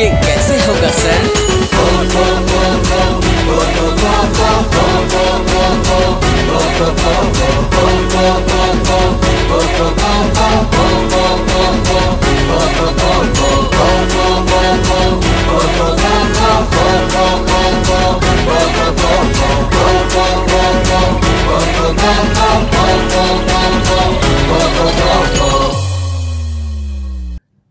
ये कैसे होगा sir Oh, oh, oh.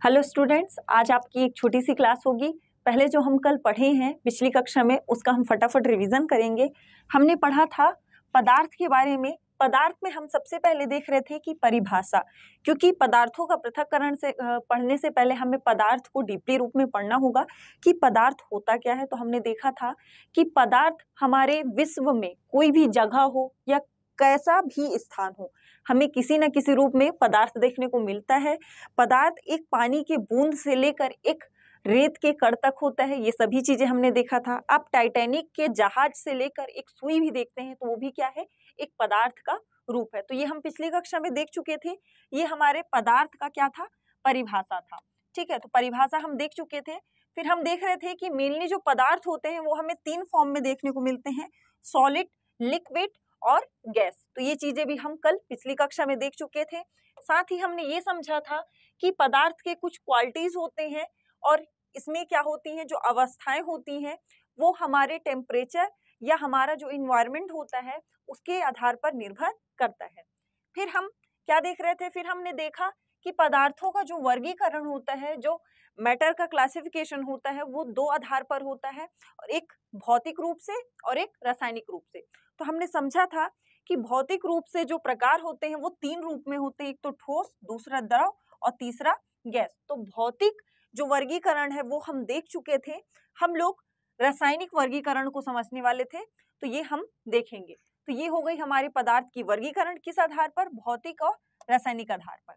Hello students आज आपकी एक छोटी सी क्लास होगी पहले जो हम कल पढ़े हैं पिछली कक्षा में उसका हम फटाफट रिवीजन करेंगे हमने पढ़ा था पदार्थ के बारे में पदार्थ में हम सबसे पहले देख रहे थे कि परिभाषा क्योंकि पदार्थों का पृथककरण से पढ़ने से पहले हमें पदार्थ को डीपली रूप में पढ़ना होगा कि पदार्थ होता क्या है तो हमने देखा था कि पदार्थ हमारे विश्व में कोई भी जगह हो या कैसा भी स्थान हो हमें किसी न किसी रूप में पदार्थ देखने को मिलता है पदार्थ एक पानी के बूंद से लेकर एक रेत के कड़ तक होता है ये सभी चीज़ें हमने देखा था अब टाइटैनिक के जहाज से लेकर एक सुई भी देखते हैं तो वो भी क्या है एक पदार्थ का रूप है तो ये हम पिछली कक्षा में देख चुके थे ये हमारे पदार्थ का क्या था परिभाषा था ठीक है तो परिभाषा हम देख चुके थे फिर हम देख रहे थे कि मेनली जो पदार्थ होते हैं वो हमें तीन फॉर्म में देखने को मिलते हैं सॉलिड लिक्विड और गैस तो ये चीजें भी हम कल पिछली कक्षा में देख चुके थे साथ ही हमने ये समझा था कि पदार्थ के कुछ क्वालिटीज होते हैं और इसमें क्या होती हैं जो अवस्थाएं होती हैं वो हमारे टेम्परेचर या हमारा जो इन्वायरमेंट होता है उसके आधार पर निर्भर करता है फिर हम क्या देख रहे थे फिर हमने देखा कि पदार्थों का जो वर्गीकरण होता है जो मैटर का क्लासिफिकेशन होता है वो दो आधार पर होता है और एक भौतिक रूप से और एक रासायनिक रूप से तो हमने समझा था कि भौतिक रूप से जो प्रकार होते हैं वो तीन रूप में होते हैं एक तो ठोस दूसरा द्रव और तीसरा गैस तो भौतिक जो वर्गीकरण है वो हम देख चुके थे हम लोग रासायनिक वर्गीकरण को समझने वाले थे तो ये हम देखेंगे तो ये हो गई हमारे पदार्थ की वर्गीकरण किस आधार पर भौतिक और रासायनिक आधार पर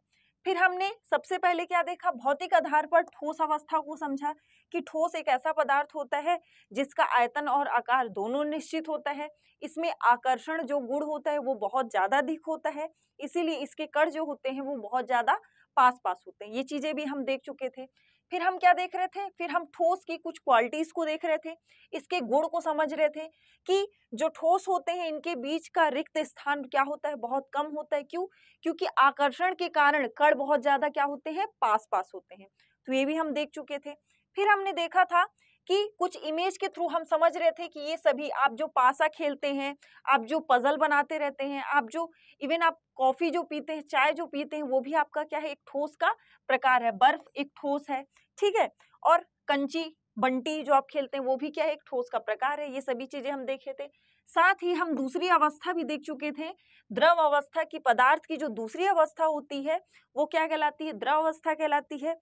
फिर हमने सबसे पहले क्या देखा भौतिक आधार पर ठोस अवस्था को समझा कि ठोस एक ऐसा पदार्थ होता है जिसका आयतन और आकार दोनों निश्चित होता है इसमें आकर्षण जो गुण होता है वो बहुत ज़्यादा अधिक होता है इसीलिए इसके कर जो होते हैं वो बहुत ज़्यादा पास पास होते हैं ये चीज़ें भी हम देख चुके थे फिर हम क्या देख रहे थे फिर हम ठोस की कुछ क्वालिटीज़ को देख रहे थे इसके गुण को समझ रहे थे कि जो ठोस होते हैं इनके बीच का रिक्त स्थान क्या होता है बहुत कम होता है क्यों क्योंकि आकर्षण के कारण कण बहुत ज़्यादा क्या होते हैं पास पास होते हैं तो ये भी हम देख चुके थे फिर हमने देखा था कि कुछ इमेज के थ्रू हम समझ रहे थे कि ये सभी आप जो पासा खेलते हैं आप जो पजल बनाते रहते हैं आप जो इवन आप कॉफ़ी जो पीते हैं चाय जो पीते हैं वो भी आपका क्या है एक ठोस का प्रकार है बर्फ एक ठोस है ठीक है और कंची बंटी जो आप खेलते हैं वो भी क्या है एक ठोस का प्रकार है ये सभी चीजें हम देखे थे साथ ही हम दूसरी अवस्था भी देख चुके थे द्रव अवस्था की पदार्थ की जो दूसरी अवस्था होती है वो क्या कहलाती है द्रव अवस्था कहलाती है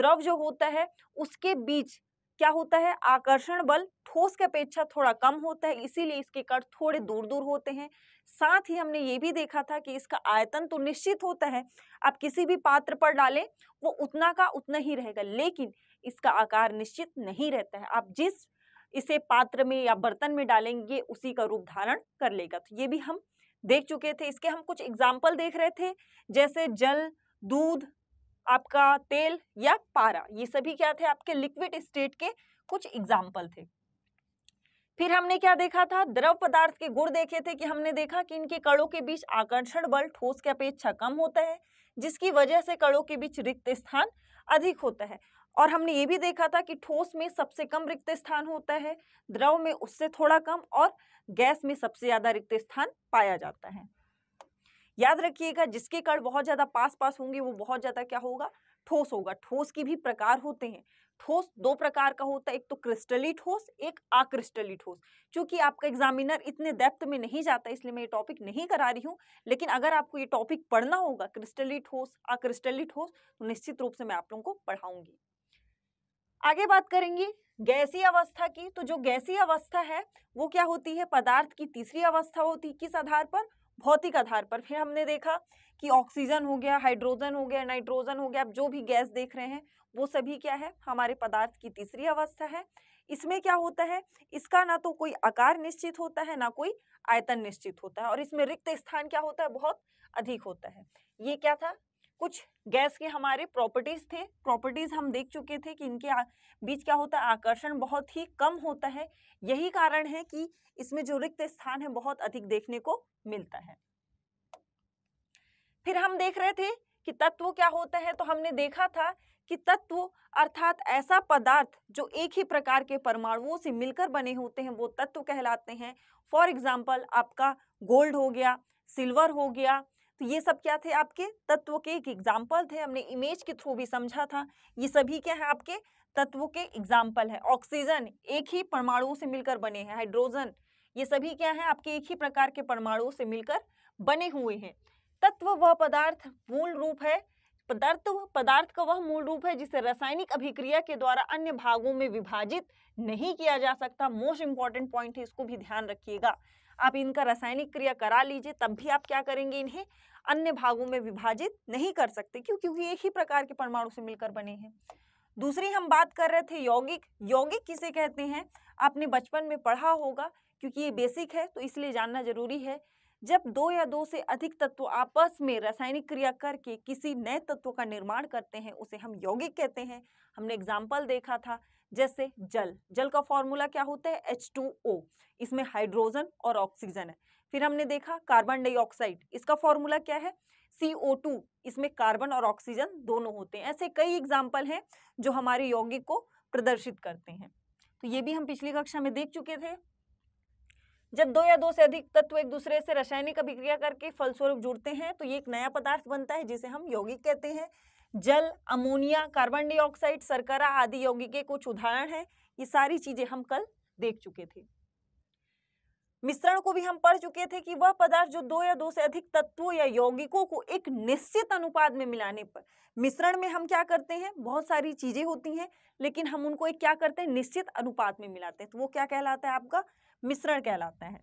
द्रव जो होता है उसके बीच क्या होता है आकर्षण बल ठोस के अपेक्षा थोड़ा कम होता है इसीलिए इसके कण थोड़े दूर दूर होते हैं साथ ही हमने ये भी देखा था कि इसका आयतन तो निश्चित होता है आप किसी भी पात्र पर डालें वो उतना का उतना ही रहेगा लेकिन इसका आकार निश्चित नहीं रहता है आप जिस इसे पात्र में या बर्तन में डालेंगे उसी का रूप धारण कर लेगा तो ये भी हम देख चुके थे इसके हम कुछ एग्जाम्पल देख रहे थे जैसे जल दूध आपका तेल या पारा ये सभी क्या थे आपके लिक्विड स्टेट के कुछ एग्जाम्पल थे फिर हमने क्या देखा था द्रव पदार्थ के गुण देखे थे कि हमने देखा कि इनके कड़ों के बीच आकर्षण बल ठोस की अपेक्षा कम होता है जिसकी वजह से कड़ों के बीच रिक्त स्थान अधिक होता है और हमने ये भी देखा था कि ठोस में सबसे कम रिक्त स्थान होता है द्रव में उससे थोड़ा कम और गैस में सबसे ज़्यादा रिक्त स्थान पाया जाता है याद रखिएगा जिसके कण बहुत ज़्यादा पास पास होंगे वो बहुत ज़्यादा क्या होगा ठोस होगा ठोस की भी प्रकार होते हैं ठोस दो प्रकार का होता है एक तो क्रिस्टली ठोस एक आक्रिस्टली ठोस क्योंकि आपका एग्जामिनर इतने डेप्थ में नहीं जाता इसलिए मैं ये टॉपिक नहीं करा रही हूँ लेकिन अगर आपको ये टॉपिक पढ़ना होगा क्रिस्टली ठोस आक्रिस्टली ठोस तो निश्चित रूप से मैं आप लोगों को पढ़ाऊंगी आगे बात करेंगे गैसीय अवस्था की तो जो गैसीय अवस्था है वो क्या होती है पदार्थ की तीसरी अवस्था होती है किस आधार पर भौतिक आधार पर फिर हमने देखा कि ऑक्सीजन हो गया हाइड्रोजन हो गया नाइट्रोजन हो गया आप जो भी गैस देख रहे हैं वो सभी क्या है हमारे पदार्थ की तीसरी अवस्था है इसमें क्या होता है इसका ना तो कोई आकार निश्चित होता है ना कोई आयतन निश्चित होता है और इसमें रिक्त स्थान क्या होता है बहुत अधिक होता है ये क्या था कुछ गैस के हमारे प्रॉपर्टीज थे प्रॉपर्टीज हम देख चुके थे कि इनके बीच क्या होता है आकर्षण बहुत ही कम होता है यही कारण है कि इसमें जो रिक्त स्थान है बहुत अधिक देखने को मिलता है फिर हम देख रहे थे कि तत्व क्या होता है तो हमने देखा था कि तत्व अर्थात ऐसा पदार्थ जो एक ही प्रकार के परमाणुओं से मिलकर बने होते हैं वो तत्व कहलाते हैं फॉर एग्जाम्पल आपका गोल्ड हो गया सिल्वर हो गया तो ये सब क्या थे आपके तत्व के एक एग्जाम्पल थे हमने इमेज के थ्रू भी समझा था ये सभी क्या है आपके तत्वों के एग्जाम्पल है ऑक्सीजन एक ही परमाणुओं से मिलकर बने हैं हाइड्रोजन ये सभी क्या है आपके एक ही प्रकार के परमाणुओं से मिलकर बने हुए हैं तत्व वह पदार्थ मूल रूप है पदार्थ पदार्थ का वह मूल रूप है जिसे रासायनिक अभिक्रिया के द्वारा अन्य भागों में विभाजित नहीं किया जा सकता मोस्ट इंपॉर्टेंट पॉइंट है इसको भी ध्यान रखिएगा आप इनका रासायनिक क्रिया करा लीजिए तब भी आप क्या करेंगे इन्हें अन्य भागों में विभाजित नहीं कर सकते क्यों क्योंकि एक ही प्रकार के परमाणु से मिलकर बने हैं दूसरी हम बात कर रहे थे यौगिक यौगिक किसे कहते हैं आपने बचपन में पढ़ा होगा क्योंकि ये बेसिक है तो इसलिए जानना जरूरी है जब दो या दो से अधिक तत्व आपस में रासायनिक क्रिया करके किसी नए तत्व का निर्माण करते हैं उसे हम यौगिक कहते हैं हमने एग्जाम्पल देखा था जैसे जल जल का फॉर्मूला क्या होता है एच टू ओ इसमें हाइड्रोजन और ऑक्सीजन है फिर हमने देखा कार्बन डाइऑक्साइड इसका फॉर्मूला क्या है सी ओ टू इसमें कार्बन और ऑक्सीजन दोनों होते हैं ऐसे कई एग्जाम्पल हैं जो हमारे यौगिक को प्रदर्शित करते हैं तो ये भी हम पिछली कक्षा में देख चुके थे जब दो या दो से अधिक तत्व एक दूसरे से रासायनिक अभिक्रिया करके फलस्वरूप जुड़ते हैं तो ये एक नया पदार्थ बनता है जिसे हम यौगिक कहते हैं जल अमोनिया कार्बन डाइऑक्साइड सरकरा आदि यौगिक के कुछ उदाहरण हैं ये सारी चीजें हम कल देख चुके थे मिश्रण को भी हम पढ़ चुके थे कि वह पदार्थ जो दो या दो से अधिक तत्वों या यौगिकों को एक निश्चित अनुपात में मिलाने पर मिश्रण में हम क्या करते हैं बहुत सारी चीजें होती हैं लेकिन हम उनको एक क्या करते हैं निश्चित अनुपात में मिलाते हैं तो वो क्या कहलाता है आपका मिश्रण कहलाता है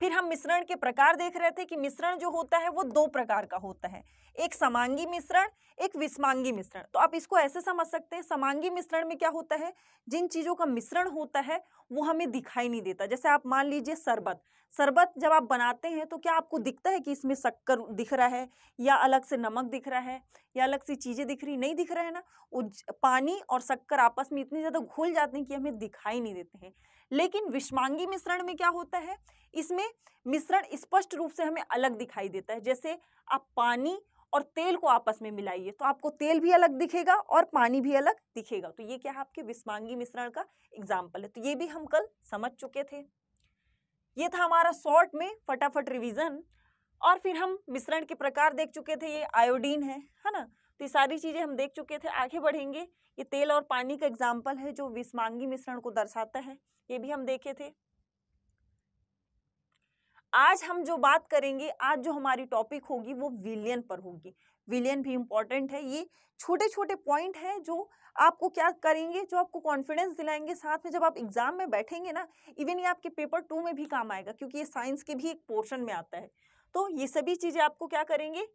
फिर हम मिश्रण के प्रकार देख रहे थे कि मिश्रण जो होता है वो दो प्रकार का होता है एक समांगी मिश्रण एक विषमांगी मिश्रण तो आप इसको ऐसे समझ सकते हैं समांगी मिश्रण में क्या होता है जिन चीज़ों का मिश्रण होता है वो हमें दिखाई नहीं देता जैसे आप मान लीजिए शरबत शरबत जब आप बनाते हैं तो क्या आपको दिखता है कि इसमें शक्कर दिख रहा है या अलग से नमक दिख रहा है या अलग सी चीज़ें दिख रही नहीं दिख रहा है ना पानी और शक्कर आपस में इतने ज़्यादा घुल जाते हैं कि हमें दिखाई नहीं देते हैं लेकिन विषमांगी मिश्रण में क्या होता है इसमें मिश्रण स्पष्ट रूप से हमें अलग दिखाई देता है जैसे आप पानी और तेल को आपस में मिलाइए तो आपको तेल भी अलग दिखेगा और पानी भी अलग दिखेगा तो ये क्या है आपके विषमांगी मिश्रण का एग्जाम्पल है तो ये भी हम कल समझ चुके थे ये था हमारा शॉर्ट में फटाफट रिविजन और फिर हम मिश्रण के प्रकार देख चुके थे ये आयोडीन है है ना तो ये सारी चीज़ें हम देख चुके थे आगे बढ़ेंगे ये तेल और पानी का एग्जाम्पल है जो विस्मांगी मिश्रण को दर्शाता है ये भी हम देखे थे आज हम जो बात करेंगे आज जो हमारी टॉपिक होगी वो विलियन पर होगी विलियन भी इम्पॉर्टेंट है ये छोटे छोटे पॉइंट है जो आपको क्या करेंगे जो आपको कॉन्फिडेंस दिलाएंगे साथ में जब आप एग्जाम में बैठेंगे ना इवन ये आपके पेपर टू में भी काम आएगा क्योंकि ये साइंस के भी एक पोर्शन में आता है तो ये सभी चीज़ें आपको क्या करेंगे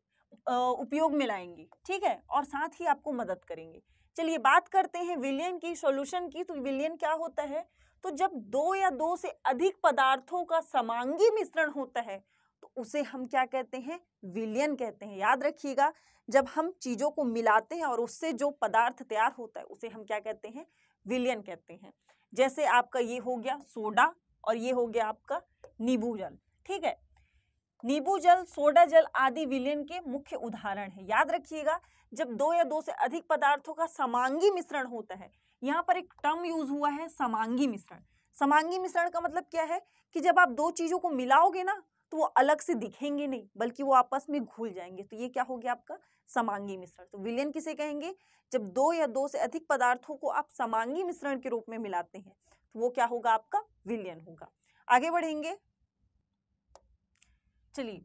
उपयोग में लाएंगी ठीक है और साथ ही आपको मदद करेंगे चलिए बात करते हैं विलियन की सॉल्यूशन की तो विलियन क्या होता है तो जब दो या दो से अधिक पदार्थों का समांगी मिश्रण होता है तो उसे हम क्या कहते हैं विलियन कहते हैं याद रखिएगा जब हम चीज़ों को मिलाते हैं और उससे जो पदार्थ तैयार होता है उसे हम क्या कहते हैं विलियन कहते हैं जैसे आपका ये हो गया सोडा और ये हो गया आपका नींबू जल ठीक है नींबू जल सोडा जल आदि विलयन के मुख्य उदाहरण है याद रखिएगा जब दो या दो से अधिक पदार्थों का समांगी मिश्रण होता है यहाँ पर एक टर्म यूज हुआ है समांगी मिश्रण समांगी मिश्रण का मतलब क्या है कि जब आप दो चीजों को मिलाओगे ना तो वो अलग से दिखेंगे नहीं बल्कि वो आपस में घुल जाएंगे तो ये क्या हो गया आपका समांगी मिश्रण तो विलयन किसे कहेंगे जब दो या दो से अधिक पदार्थों को आप समांगी मिश्रण के रूप में मिलाते हैं तो वो क्या होगा आपका विलयन होगा आगे बढ़ेंगे चलिए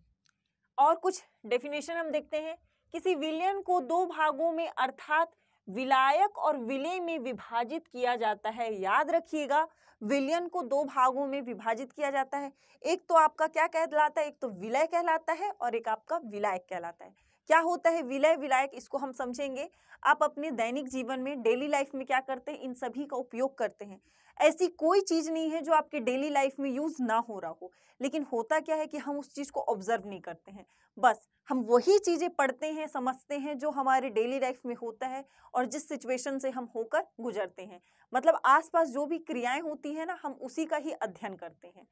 और कुछ डेफिनेशन हम देखते हैं किसी विलयन को दो भागों में अर्थात विलायक और विलय में विभाजित किया जाता है याद रखिएगा विलयन को दो भागों में विभाजित किया जाता है एक तो आपका क्या कहलाता है एक तो विलय कहलाता है और एक आपका विलायक कहलाता है क्या होता है विलय विलायक इसको हम समझेंगे आप अपने दैनिक जीवन में डेली लाइफ में क्या करते हैं इन सभी का उपयोग करते हैं ऐसी कोई चीज़ नहीं है जो आपके डेली लाइफ में यूज़ ना हो रहा हो लेकिन होता क्या है कि हम उस चीज़ को ऑब्जर्व नहीं करते हैं बस हम वही चीज़ें पढ़ते हैं समझते हैं जो हमारे डेली लाइफ में होता है और जिस सिचुएशन से हम होकर गुजरते हैं मतलब आसपास जो भी क्रियाएं होती है ना हम उसी का ही अध्ययन करते हैं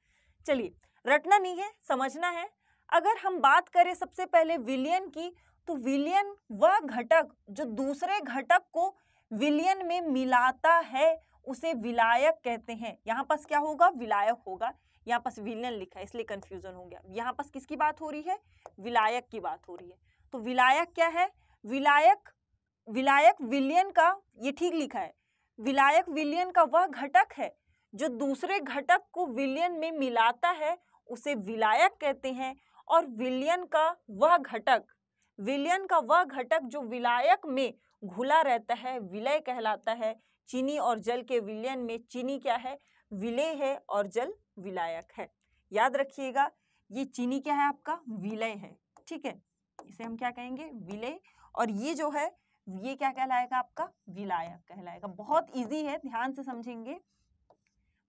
चलिए रटना नहीं है समझना है अगर हम बात करें सबसे पहले विलियन की तो विलियन वह घटक जो दूसरे घटक को विलियन में मिलाता है उसे विलायक कहते हैं यहाँ पास क्या होगा विलायक होगा यहाँ पास विलियन लिखा है इसलिए कन्फ्यूजन हो गया यहाँ पास किसकी बात हो रही है विलायक की बात हो रही है तो विलायक क्या है विलायक विलायक विलियन का ये ठीक लिखा है विलायक विलियन का वह घटक है जो दूसरे घटक को विलियन में मिलाता है उसे विलायक कहते हैं और विलियन का वह घटक विलियन का वह घटक जो विलायक में घुला रहता है विलय कहलाता है चीनी और जल के विलयन में चीनी क्या है विलय है और जल विलायक है याद रखिएगा ये चीनी क्या है आपका विलय है ठीक है इसे हम क्या कहेंगे विलय और ये जो है ये क्या कहलाएगा आपका विलायक कहलाएगा बहुत इजी है ध्यान से समझेंगे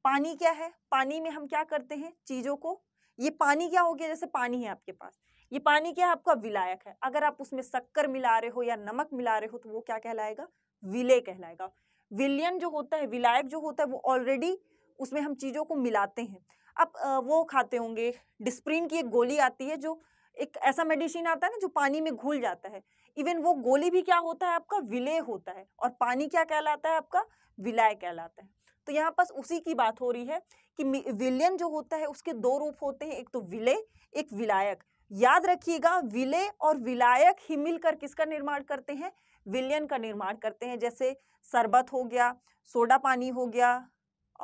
पानी क्या है पानी में हम क्या करते हैं चीज़ों को ये पानी क्या हो गया जैसे पानी है आपके पास ये पानी क्या है आपका विलायक है अगर आप उसमें शक्कर मिला रहे हो या नमक मिला रहे हो तो वो क्या कहलाएगा विलय कहलाएगा विलियन जो होता है विलायक जो होता है वो ऑलरेडी उसमें हम चीज़ों को मिलाते हैं अब वो खाते होंगे डिस्प्रिन की एक गोली आती है जो एक ऐसा मेडिसिन आता है ना जो पानी में घुल जाता है इवन वो गोली भी क्या होता है आपका विलय होता है और पानी क्या कहलाता है आपका विलय कहलाता है तो यहाँ पास उसी की बात हो रही है कि विलियन जो होता है उसके दो रूप होते हैं एक तो विलय एक विलायक याद रखिएगा विलय और विलायक ही मिलकर किसका निर्माण करते हैं विलियन का निर्माण करते हैं जैसे शरबत हो गया सोडा पानी हो गया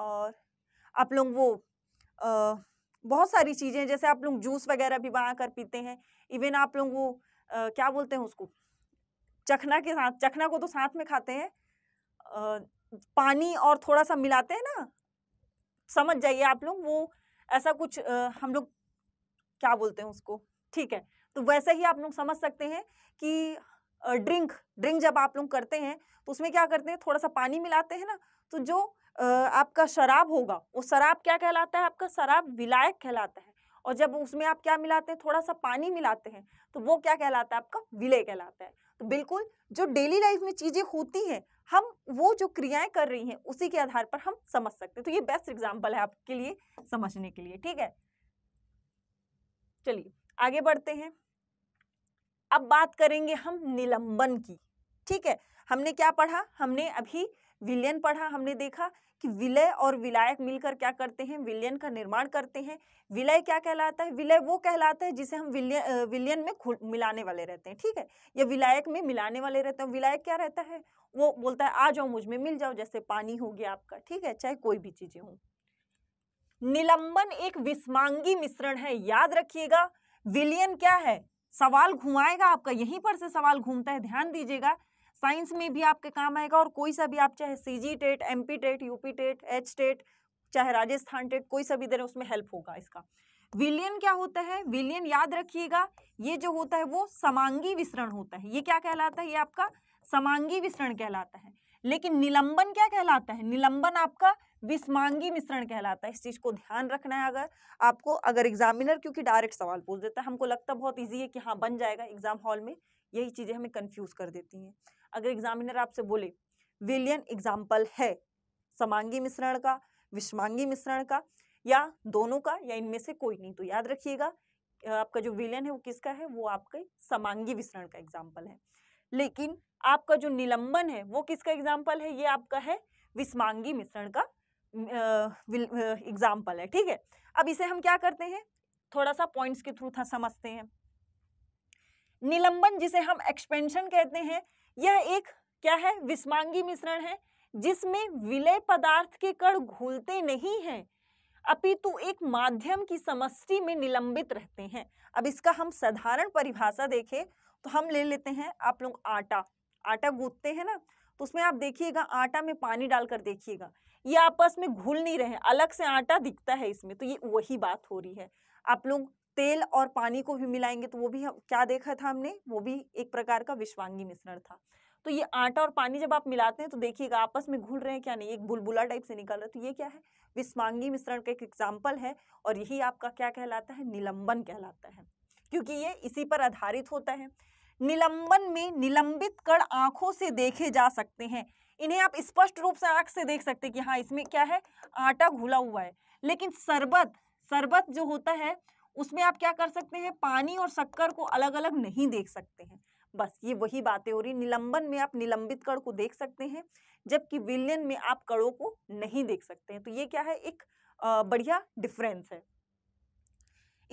और आप लोग वो आ, बहुत सारी चीज़ें जैसे आप लोग जूस वगैरह भी बना कर पीते हैं इवन आप लोग वो आ, क्या बोलते हैं उसको चखना के साथ चखना को तो साथ में खाते हैं पानी और थोड़ा सा मिलाते हैं ना समझ जाइए आप लोग वो ऐसा कुछ आ, हम लोग क्या बोलते हैं उसको ठीक है तो वैसे ही आप लोग समझ सकते हैं कि ड्रिंक ड्रिंक जब आप लोग करते हैं तो उसमें क्या करते हैं थोड़ा सा पानी मिलाते हैं ना तो जो आपका शराब होगा वो शराब क्या कहलाता है आपका शराब विलायक कहलाता है और जब उसमें आप क्या मिलाते हैं थोड़ा सा पानी मिलाते हैं तो वो क्या कहलाता है आपका विलय कहलाता है तो बिल्कुल जो डेली लाइफ में चीज़ें होती हैं हम वो जो क्रियाएं कर रही हैं उसी के आधार पर हम समझ सकते हैं तो ये बेस्ट एग्जाम्पल है आपके लिए समझने के लिए ठीक है चलिए आगे बढ़ते हैं अब बात करेंगे हम निलंबन की ठीक है हमने क्या पढ़ा हमने अभी विलयन पढ़ा हमने देखा कि विलय और विलायक मिलकर क्या करते हैं विलयन का निर्माण करते हैं विलय क्या कहलाता है विलय वो कहलाता है जिसे हम विलय विलयन में मिलाने वाले रहते हैं ठीक है या विलायक में मिलाने वाले रहते हैं विलायक क्या रहता है वो बोलता है आ जाओ मुझ में मिल जाओ जैसे पानी हो गया आपका ठीक है चाहे कोई भी चीजें हों निलंबन एक विस्मांगी मिश्रण है याद रखिएगा विलियन क्या है सवाल घुमाएगा आपका यहीं पर से सवाल घूमता है ध्यान दीजिएगा साइंस में भी आपके काम आएगा और कोई सा भी आप चाहे C G TET M P TET UP TET H TET चाहे राजस्थान टेट कोई सा भी दे रहे उसमें हेल्प होगा इसका विलियन क्या होता है विलियन याद रखिएगा ये जो होता है वो समांगी विसरण होता है ये क्या कहलाता है ये आपका समांगी विसरण कहलाता है लेकिन निलंबन क्या कहलाता है निलंबन आपका विस्मांगी मिश्रण कहलाता है इस चीज़ को ध्यान रखना है अगर आपको अगर एग्जामिनर क्योंकि डायरेक्ट सवाल पूछ देता है हमको लगता बहुत ईजी है कि हाँ बन जाएगा एग्जाम हॉल में यही चीज़ें हमें कंफ्यूज कर देती हैं अगर एग्जामिनर आपसे बोले विलियन एग्जाम्पल है समांगी मिश्रण का विषमांगी मिश्रण का या दोनों का या इनमें से कोई नहीं तो याद रखिएगा आपका जो विलियन है वो किसका है वो आपके समांगी मिश्रण का एग्जाम्पल है लेकिन आपका जो निलंबन है वो किसका एग्जाम्पल है ये आपका है विस्मांगी मिश्रण का एग्जाम्पल है ठीक है अब इसे हम क्या करते हैं थोड़ा सा पॉइंट्स के थ्रू था समझते हैं निलंबन जिसे हम एक्सपेंशन कहते हैं यह एक क्या है विस्मांगी मिश्रण है जिसमें विलय पदार्थ के कण घुलते नहीं हैं अपितु एक माध्यम की समष्टि में निलंबित रहते हैं अब इसका हम साधारण परिभाषा देखें तो हम ले लेते हैं आप लोग आटा आटा गूंथते हैं ना तो उसमें आप देखिएगा आटा में पानी डालकर देखिएगा ये आपस में घुल नहीं रहे अलग से आटा दिखता है इसमें तो ये वही बात हो रही है आप लोग तेल और पानी को भी मिलाएंगे तो वो भी हम क्या देखा था हमने वो भी एक प्रकार का विश्वांगी मिश्रण था तो ये आटा और पानी जब आप मिलाते हैं तो देखिएगा आपस में घुल रहे हैं क्या नहीं एक बुलबुला टाइप से निकल रहा है तो ये क्या है विस्मांगी मिश्रण का एक एग्जाम्पल है और यही आपका क्या कहलाता है निलंबन कहलाता है क्योंकि ये इसी पर आधारित होता है निलंबन में निलंबित कण आंखों से देखे जा सकते हैं इन्हें आप स्पष्ट रूप से आंख से देख सकते हैं कि हाँ इसमें क्या है आटा घुला हुआ है लेकिन शरबत शरबत जो होता है उसमें आप क्या कर सकते हैं पानी और शक्कर को अलग अलग नहीं देख सकते हैं बस ये वही बातें हो रही निलंबन में आप निलंबित कड़ को देख सकते हैं जबकि विलयन में आप कड़ों को नहीं देख सकते हैं तो ये क्या है एक बढ़िया डिफरेंस है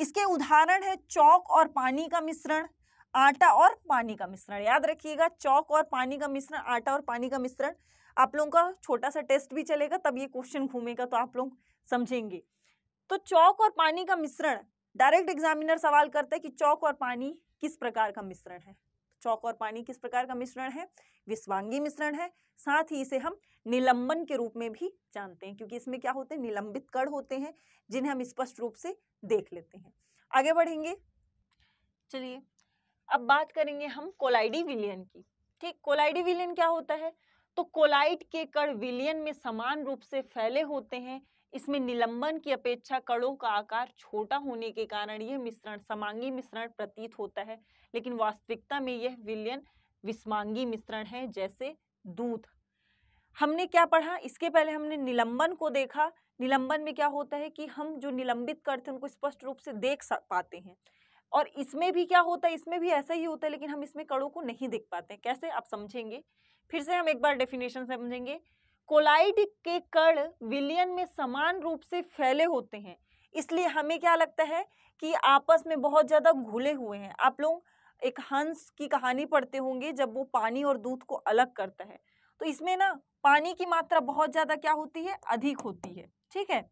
इसके उदाहरण है चौक और पानी का मिश्रण आटा और पानी का मिश्रण याद रखिएगा चौक और पानी का मिश्रण आटा और पानी का मिश्रण आप लोगों का छोटा सा टेस्ट भी चलेगा तब ये क्वेश्चन घूमेगा तो आप लोग समझेंगे तो चौक और पानी का मिश्रण डायरेक्ट एग्जामिनर सवाल करता है कि चौक और पानी किस प्रकार का मिश्रण है चौक और पानी किस प्रकार का मिश्रण है विश्वांगी मिश्रण है साथ ही इसे हम निलंबन के रूप में भी जानते हैं क्योंकि इसमें क्या होते हैं निलंबित कण होते हैं जिन्हें हम स्पष्ट रूप से देख लेते हैं आगे बढ़ेंगे चलिए अब बात करेंगे हम कोलाइडी विलियन की ठीक कोलाइडी विलियन क्या होता है तो कोलाइड के कण विलियन में समान रूप से फैले होते हैं इसमें निलंबन की अपेक्षा कड़ों का आकार छोटा होने के कारण यह मिश्रण समांगी मिश्रण प्रतीत होता है लेकिन वास्तविकता में यह विलयन विस्मांगी मिश्रण है जैसे दूध हमने क्या पढ़ा इसके पहले हमने निलंबन को देखा निलंबन में क्या होता है कि हम जो निलंबित करते हैं उनको स्पष्ट रूप से देख पाते हैं और इसमें भी क्या होता है इसमें भी ऐसा ही होता है लेकिन हम इसमें कड़ों को नहीं देख पाते कैसे आप समझेंगे फिर से हम एक बार डेफिनेशन समझेंगे कोलाइड के कण विलियन में समान रूप से फैले होते हैं इसलिए हमें क्या लगता है कि आपस में बहुत ज़्यादा घुले हुए हैं आप लोग एक हंस की कहानी पढ़ते होंगे जब वो पानी और दूध को अलग करता है तो इसमें ना पानी की मात्रा बहुत ज़्यादा क्या होती है अधिक होती है ठीक है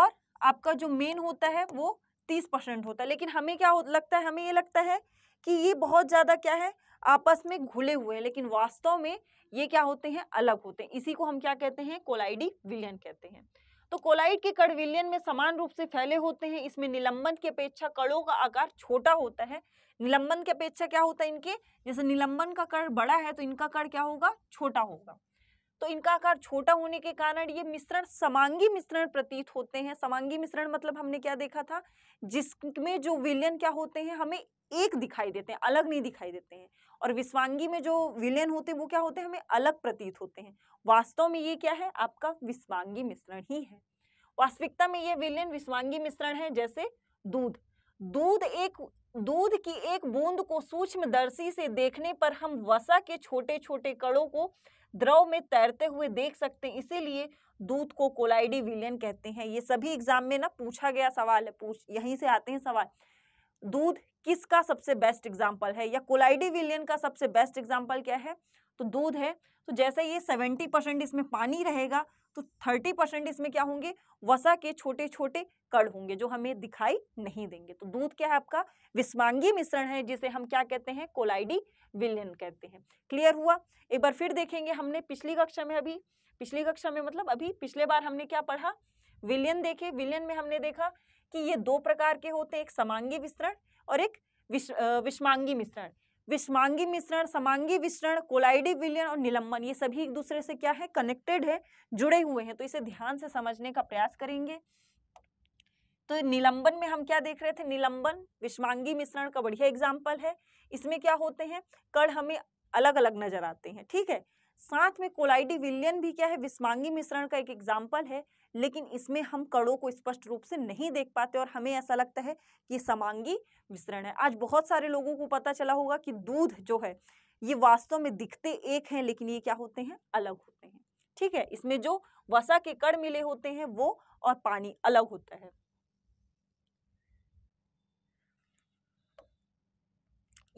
और आपका जो मेन होता है वो तीस परसेंट होता है लेकिन हमें क्या लगता है हमें ये लगता है कि ये बहुत ज़्यादा क्या है आपस में घुले हुए हैं लेकिन वास्तव में ये क्या होते हैं अलग होते हैं इसी को हम क्या कहते हैं कोलाइडी विलियन कहते हैं तो कोलाइड के कड़ विलियन में समान रूप से फैले होते हैं इसमें निलंबन की अपेक्षा कड़ों का आकार छोटा होता है निलंबन की अपेक्षा क्या होता है इनके जैसे निलंबन का कण बड़ा है तो इनका कण क्या होगा छोटा होगा तो इनका आकार छोटा होने के कारण ये मिश्रण समांगी मिश्रण प्रतीत होते हैं समांगी मिश्रण मतलब हमने क्या देखा था जिसमें जो विलयन क्या होते हैं हमें एक दिखाई देते हैं अलग नहीं दिखाई देते हैं और विश्वांगी में जो विलयन होते हैं वो क्या होते हैं हमें अलग प्रतीत होते हैं वास्तव में ये क्या है आपका विश्वांगी मिश्रण ही है वास्तविकता में ये विलयन विश्वांगी मिश्रण है जैसे दूध दूध एक दूध की एक बूंद को सूक्ष्मदर्शी से देखने पर हम वसा के छोटे छोटे कणों को द्रव में तैरते हुए देख सकते हैं इसीलिए दूध को कोलाइडी विलियन कहते हैं ये सभी एग्जाम में ना पूछा गया सवाल है पूछ यहीं से आते हैं सवाल दूध किसका सबसे बेस्ट एग्जाम्पल है या कोलाइडी विलियन का सबसे बेस्ट एग्जाम्पल क्या है तो दूध है तो जैसे ये सेवेंटी परसेंट इसमें पानी रहेगा तो थर्टी परसेंट इसमें क्या होंगे वसा के छोटे छोटे कड़ होंगे जो हमें दिखाई नहीं देंगे तो दूध क्या है आपका विस्मांगी मिश्रण है जिसे हम क्या कहते हैं कोलाइडी विलियन कहते हैं क्लियर हुआ एक बार फिर देखेंगे हमने पिछली कक्षा में अभी पिछली कक्षा में मतलब अभी पिछले बार हमने क्या पढ़ा विलियन देखे विलियन में हमने देखा कि ये दो प्रकार के होते हैं एक समांगी मिश्रण और एक विष विषमांगी मिश्रण विषमांगी मिश्रण समांगी विसरण कोलाइडी विलयन और निलंबन ये सभी एक दूसरे से क्या है कनेक्टेड है जुड़े हुए हैं तो इसे ध्यान से समझने का प्रयास करेंगे तो निलंबन में हम क्या देख रहे थे निलंबन विषमांगी मिश्रण का बढ़िया एग्जाम्पल है इसमें क्या होते हैं कण हमें अलग अलग नजर आते हैं ठीक है साथ में कोलाइडी विलियन भी क्या है विस्मांगी मिश्रण का एक एग्जाम्पल है लेकिन इसमें हम कड़ों को स्पष्ट रूप से नहीं देख पाते और हमें ऐसा लगता है कि समांगी मिश्रण है आज बहुत सारे लोगों को पता चला होगा कि दूध जो है ये वास्तव में दिखते एक हैं लेकिन ये क्या होते हैं अलग होते हैं ठीक है इसमें जो वसा के कड़ मिले होते हैं वो और पानी अलग होता है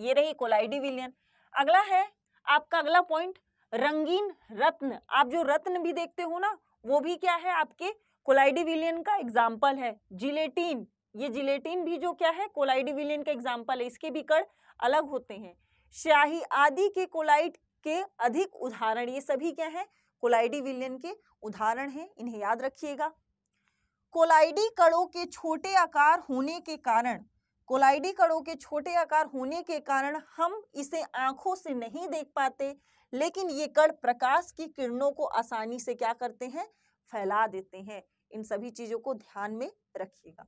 ये रही कोलाइडी विलियन अगला है आपका अगला पॉइंट रंगीन रत्न आप जो रत्न भी देखते हो ना वो भी क्या है आपके कोलाइडिविलियन का एग्जाम्पल है जिलेटीन ये जिलेटीन भी जो क्या है कोलाइडिविलियन का एग्जाम्पल है इसके भी कण अलग होते हैं शाही आदि के कोलाइड के अधिक उदाहरण ये सभी क्या है विलियन के उदाहरण हैं इन्हें याद रखिएगा कोलाइडी कणों के छोटे आकार होने के कारण कोलाइडी कणों के छोटे आकार होने के कारण हम इसे आंखों से नहीं देख पाते लेकिन ये कण प्रकाश की किरणों को आसानी से क्या करते हैं फैला देते हैं इन सभी चीजों को ध्यान में रखिएगा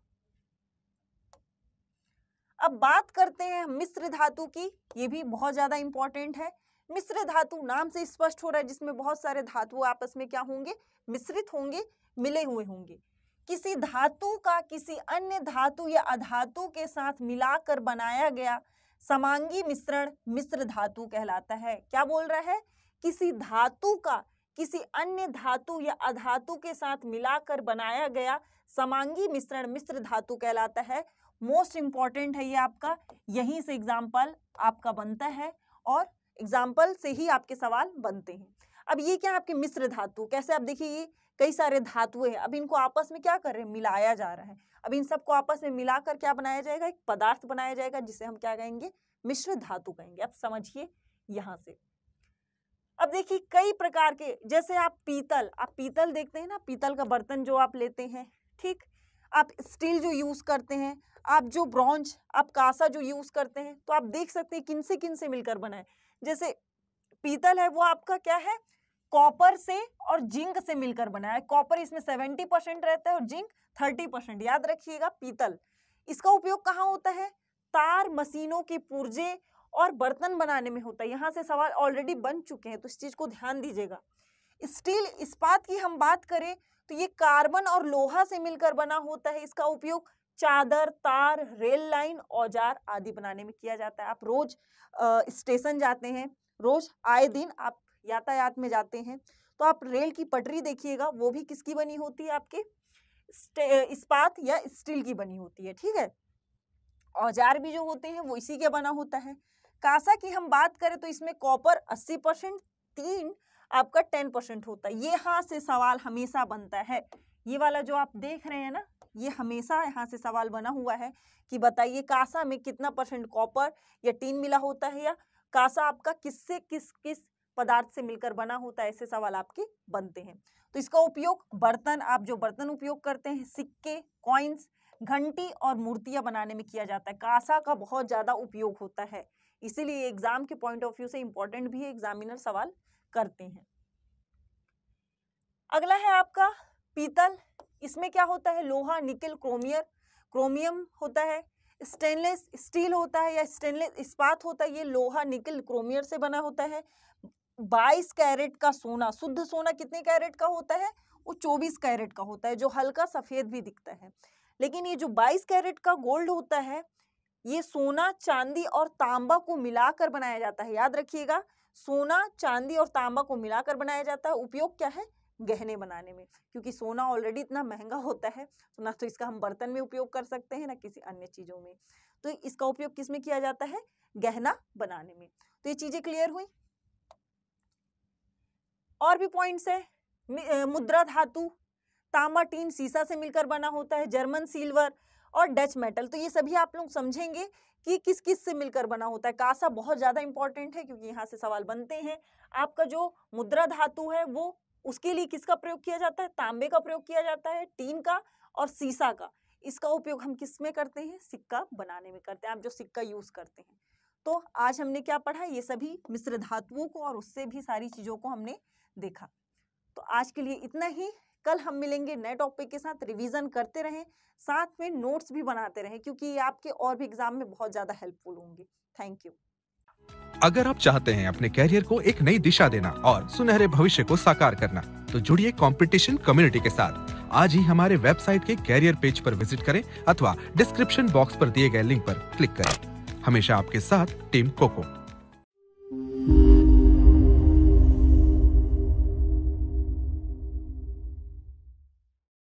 अब बात करते हैं मिश्र धातु की ये भी बहुत ज्यादा इंपॉर्टेंट है मिश्र धातु नाम से स्पष्ट हो रहा है जिसमें बहुत सारे धातु आपस में क्या होंगे मिश्रित होंगे मिले हुए होंगे किसी धातु का किसी अन्य धातु या अधातु के साथ मिलाकर बनाया गया समांगी मिश्रण मिश्र धातु कहलाता है क्या बोल रहा है किसी धातु का किसी अन्य धातु या अधातु के साथ मिलाकर बनाया गया समांगी मिश्रण मिश्र धातु कहलाता है मोस्ट इम्पॉर्टेंट है ये आपका यहीं से एग्जाम्पल आपका बनता है और एग्जाम्पल से ही आपके सवाल बनते हैं अब ये क्या आपके मिश्र धातु कैसे आप देखिए कई सारे धातुएं हैं अब इनको आपस में क्या कर रहे हैं मिलाया जा रहा है अब इन सबको आपस में मिलाकर क्या बनाया जाएगा एक पदार्थ बनाया जाएगा जिसे हम क्या कहेंगे मिश्र धातु कहेंगे अब समझिए यहाँ से अब देखिए कई प्रकार के जैसे आप पीतल आप पीतल देखते हैं ना पीतल का बर्तन जो आप लेते हैं ठीक आप स्टील जो यूज़ करते हैं आप जो ब्रॉन्ज आप कासा जो यूज़ करते हैं तो आप देख सकते हैं किन से किन से मिलकर बनाए जैसे पीतल है वो आपका क्या है कॉपर से और जिंक से मिलकर बना है कॉपर इसमें सेवेंटी परसेंट रहता है और जिंक थर्टी परसेंट याद रखिएगा पीतल इसका उपयोग कहाँ होता है तार मशीनों के पुर्जे और बर्तन बनाने में होता है यहाँ से सवाल ऑलरेडी बन चुके हैं तो इस चीज़ को ध्यान दीजिएगा स्टील इस्पात की हम बात करें तो ये कार्बन और लोहा से मिलकर बना होता है इसका उपयोग चादर तार रेल लाइन औजार आदि बनाने में किया जाता है आप रोज आ, स्टेशन जाते हैं रोज आए दिन आप यातायात में जाते हैं तो आप रेल की पटरी देखिएगा वो भी किसकी बनी होती है आपके इस्पात या स्टील की बनी होती है ठीक है औजार भी जो होते हैं वो इसी के बना होता है कासा की हम बात करें तो इसमें कॉपर अस्सी परसेंट तीन आपका टेन परसेंट होता है ये यहाँ से सवाल हमेशा बनता है ये वाला जो आप देख रहे हैं ना ये हमेशा यहाँ से सवाल बना हुआ है कि बताइए कासा में कितना परसेंट कॉपर या टीन मिला होता है या कासा आपका किससे किस किस पदार्थ से मिलकर बना होता है ऐसे सवाल आपके बनते हैं तो इसका उपयोग बर्तन आप जो बर्तन उपयोग करते हैं सिक्के कॉइन्स घंटी और मूर्तियां बनाने में किया जाता है कासा का बहुत ज़्यादा उपयोग होता है इसीलिए एग्जाम के पॉइंट ऑफ व्यू से इंपॉर्टेंट भी एग्जामिनर सवाल करते हैं अगला है आपका पीतल इसमें क्या होता है लोहा निकल क्रोमियर क्रोमियम होता है स्टेनलेस स्टील होता है या स्टेनलेस इस्पात होता है ये लोहा निकल क्रोमियर से बना होता है 22 कैरेट का सोना शुद्ध सोना कितने कैरेट का होता है वो 24 कैरेट का होता है जो हल्का सफ़ेद भी दिखता है लेकिन ये जो 22 कैरेट का गोल्ड होता है ये सोना चांदी और तांबा को मिलाकर बनाया जाता है याद रखिएगा सोना चांदी और तांबा को मिलाकर बनाया जाता है उपयोग क्या है गहने बनाने में क्योंकि सोना ऑलरेडी इतना महंगा होता है तो ना तो इसका हम बर्तन में उपयोग कर सकते हैं ना किसी अन्य चीज़ों में तो इसका उपयोग किस में किया जाता है गहना बनाने में तो ये चीज़ें क्लियर हुई और भी पॉइंट्स है मुद्रा धातु तांबा टीन सीसा से मिलकर बना होता है जर्मन सिल्वर और डच मेटल तो ये सभी आप लोग समझेंगे कि किस किस से मिलकर बना होता है कासा बहुत ज़्यादा इंपॉर्टेंट है क्योंकि यहाँ से सवाल बनते हैं आपका जो मुद्रा धातु है वो उसके लिए किसका प्रयोग किया जाता है तांबे का प्रयोग किया जाता है टीन का और सीसा का इसका उपयोग हम किस में करते हैं सिक्का बनाने में करते हैं आप जो सिक्का यूज़ करते हैं तो आज हमने क्या पढ़ा ये सभी मिश्र धातुओं को और उससे भी सारी चीज़ों को हमने देखा तो आज के लिए इतना ही कल हम मिलेंगे नए टॉपिक के साथ रिवीजन करते रहें साथ में नोट्स भी बनाते रहें क्योंकि ये आपके और भी एग्जाम में बहुत ज्यादा हेल्पफुल होंगे थैंक यू अगर आप चाहते हैं अपने कैरियर को एक नई दिशा देना और सुनहरे भविष्य को साकार करना तो जुड़िए कंपटीशन कम्युनिटी के साथ आज ही हमारे वेबसाइट के कैरियर पेज पर विजिट करें अथवा डिस्क्रिप्शन बॉक्स पर दिए गए लिंक पर क्लिक करें हमेशा आपके साथ टीम कोको